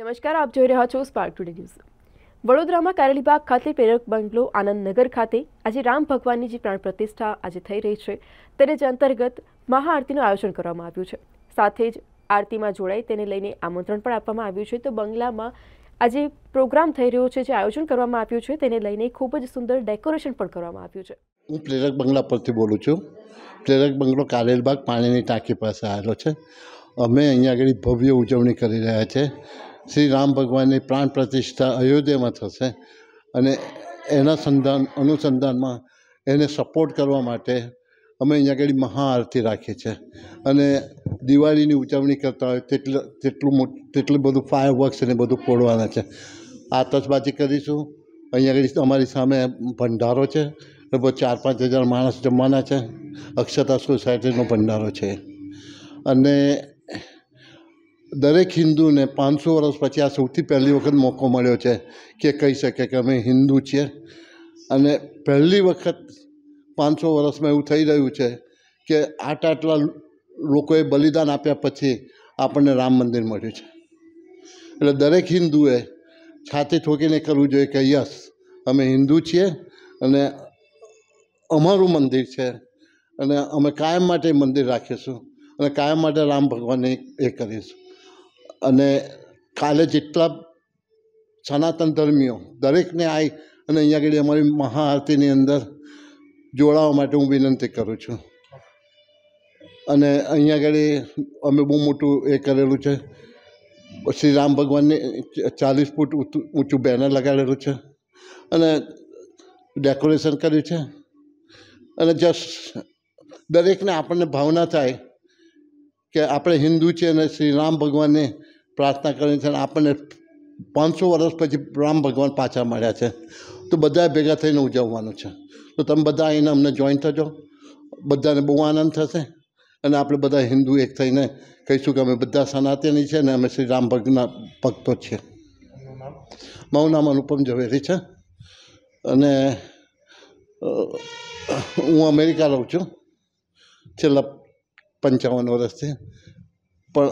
નમસ્કાર આપ જોઈ રહ્યા છો સ્પાર્ક ટુડે ન્યૂઝ વડોદરામાં કારેલીબાગ ખાતે પ્રેરક બંગલો આનંદનગર ખાતે આજે રામ ભગવાનની જે પ્રાણ પ્રતિષ્ઠા આજે થઈ રહી છે તેને જ અંતર્ગત મહાઆરતીનું આયોજન કરવામાં આવ્યું છે સાથે જ આરતીમાં જોડાઈ તેને લઈને આમંત્રણ પણ આપવામાં આવ્યું છે તો બંગલામાં આજે પ્રોગ્રામ થઈ રહ્યો છે જે આયોજન કરવામાં આવ્યું છે તેને લઈને ખૂબ જ સુંદર ડેકોરેશન પણ કરવામાં આવ્યું છે હું પ્રેરક બંગલા પરથી બોલું છું પ્રેરક બંગલો કારેલબાગ પાણીની ટાંકી પાસે આવેલો છે અમે અહીંયા આગળ ભવ્ય ઉજવણી કરી રહ્યા છે શ્રી રામ ભગવાનની પ્રાણ પ્રતિષ્ઠા અયોધ્યામાં થશે અને એના સંધાન અનુસંધાનમાં એને સપોર્ટ કરવા માટે અમે અહીંયા આગળ મહાઆરતી રાખીએ છીએ અને દિવાળીની ઉજવણી કરતા હોય તેટલું તેટલું તેટલું બધું ફાયર વર્ક્સ ને બધું ફોડવાના છે આતશબાજી કરીશું અહીંયા આગળ અમારી સામે ભંડારો છે લગભગ ચાર પાંચ હજાર માણસ જમવાના છે અક્ષતા સોસાયટીનો ભંડારો છે અને દરેક હિન્દુને પાંચસો વર્ષ પછી આ સૌથી પહેલી વખત મોકો મળ્યો છે કે કહી શકે કે અમે હિન્દુ છીએ અને પહેલી વખત પાંચસો વર્ષમાં એવું થઈ રહ્યું છે કે આટલા આટલા લોકોએ બલિદાન આપ્યા પછી આપણને રામ મંદિર મળ્યું છે એટલે દરેક હિન્દુએ છાતી ઠોકીને કરવું જોઈએ કે યસ અમે હિન્દુ છીએ અને અમારું મંદિર છે અને અમે કાયમ માટે મંદિર રાખીશું અને કાયમ માટે રામ ભગવાનને એ કરીશું અને કાલે જેટલા સનાતન ધર્મીઓ દરેકને આવી અને અહીંયા આગળ અમારી મહાઆરતીની અંદર જોડાવા માટે હું વિનંતી કરું છું અને અહીંયા આગળ અમે બહુ મોટું એ કરેલું છે શ્રી રામ ભગવાનને ચાલીસ ફૂટ ઊંચું બેનર લગાડેલું છે અને ડેકોરેશન કર્યું છે અને જસ્ટ દરેકને આપણને ભાવના થાય કે આપણે હિન્દુ છે અને શ્રી રામ ભગવાનને પ્રાર્થના કરવાની છે અને આપણને પાંચસો વર્ષ પછી રામ ભગવાન પાછા મળ્યા છે તો બધા ભેગા થઈને ઉજવવાનું છે તો તમે બધા આવીને અમને જોઈન થજો બધાને બહુ આનંદ થશે અને આપણે બધા હિન્દુ એક થઈને કહીશું કે અમે બધા સનાતની છે અને અમે શ્રી રામ ભગના ભક્તો છીએ મારું નામ અનુપમ ઝવેરી છે અને હું અમેરિકા રહું છું છેલ્લા પંચાવન વર્ષથી પણ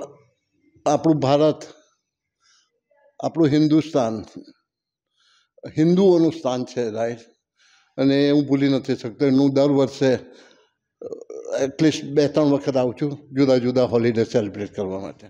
આપણું ભારત આપણું હિન્દુસ્તાન હિન્દુઓનું સ્થાન છે રાઈટ અને હું ભૂલી નથી શકતો હું દર વર્ષે એટલીસ્ટ બે ત્રણ વખત આવું છું જુદા જુદા હોલિડે સેલિબ્રેટ કરવા માટે